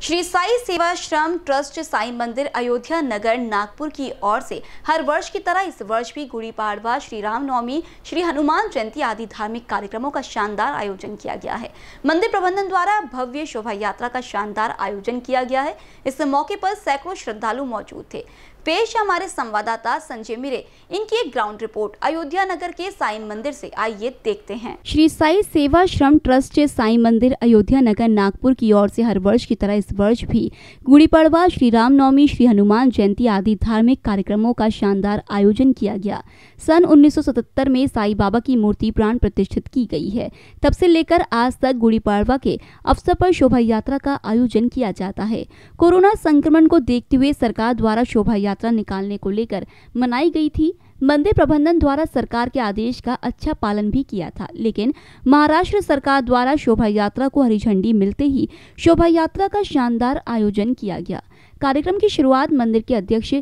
श्री साई सेवा श्रम ट्रस्ट साई मंदिर अयोध्या नगर नागपुर की ओर से हर वर्ष की तरह इस वर्ष भी गुड़ी पाड़वा श्री रामनवमी श्री हनुमान जयंती आदि धार्मिक कार्यक्रमों का शानदार आयोजन किया गया है मंदिर प्रबंधन द्वारा भव्य शोभा यात्रा का शानदार आयोजन किया गया है इस मौके पर सैकड़ों श्रद्धालु मौजूद थे पेश हमारे संवाददाता संजय मिरे इनकी एक ग्राउंड रिपोर्ट अयोध्या नगर के साई मंदिर से आइए देखते हैं श्री साई सेवा श्रम ट्रस्ट के साई मंदिर अयोध्या नगर नागपुर की ओर से हर वर्ष की तरह इस वर्ष भी गुड़ी पड़वा श्री रामनवमी श्री हनुमान जयंती आदि धार्मिक कार्यक्रमों का शानदार आयोजन किया गया सन उन्नीस में साई बाबा की मूर्ति प्राण प्रतिष्ठित की गई है तब से लेकर आज तक गुड़ी पड़वा के अवसर पर शोभा यात्रा का आयोजन किया जाता है कोरोना संक्रमण को देखते हुए सरकार द्वारा शोभा यात्रा निकालने को लेकर मनाई गई थी मंदिर प्रबंधन द्वारा सरकार के आदेश का अच्छा पालन भी किया था लेकिन महाराष्ट्र सरकार द्वारा शोभा यात्रा को हरी झंडी मिलते ही शोभा यात्रा का शानदार आयोजन किया गया कार्यक्रम की शुरुआत मंदिर के अध्यक्ष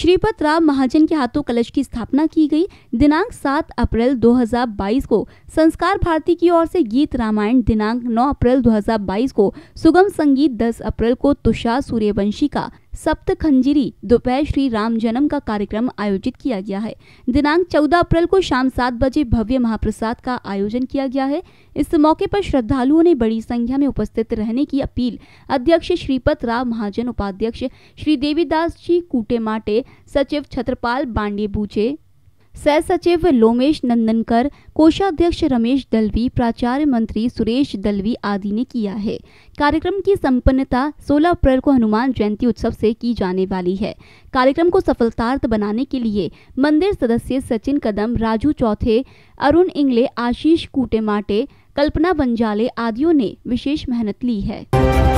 श्रीपत राम महाजन के हाथों कलश की स्थापना की गई दिनांक 7 अप्रैल 2022 को संस्कार भारती की ओर से गीत रामायण दिनांक 9 अप्रैल 2022 को सुगम संगीत 10 अप्रैल को तुषार सूर्यवंशी का सप्त खंजीरी दोपहर श्री राम जन्म का कार्यक्रम आयोजित किया गया है दिनांक 14 अप्रैल को शाम सात बजे भव्य महाप्रसाद का आयोजन किया गया है इस मौके पर श्रद्धालुओं ने बड़ी संख्या में उपस्थित रहने की अपील अध्यक्ष श्रीपत राव महाजन उपाध्यक्ष श्री देवीदास जी कूटे माटे सचिव छत्रपाल बांडे बूचे सह सचिव लोमेश नंदनकर कोषाध्यक्ष रमेश दलवी प्राचार्य मंत्री सुरेश दलवी आदि ने किया है कार्यक्रम की संपन्नता 16 अप्रैल को हनुमान जयंती उत्सव से की जाने वाली है कार्यक्रम को सफलतार्थ बनाने के लिए मंदिर सदस्य सचिन कदम राजू चौथे अरुण इंगले आशीष कूटेमाटे कल्पना बंजाले आदियों ने विशेष मेहनत ली है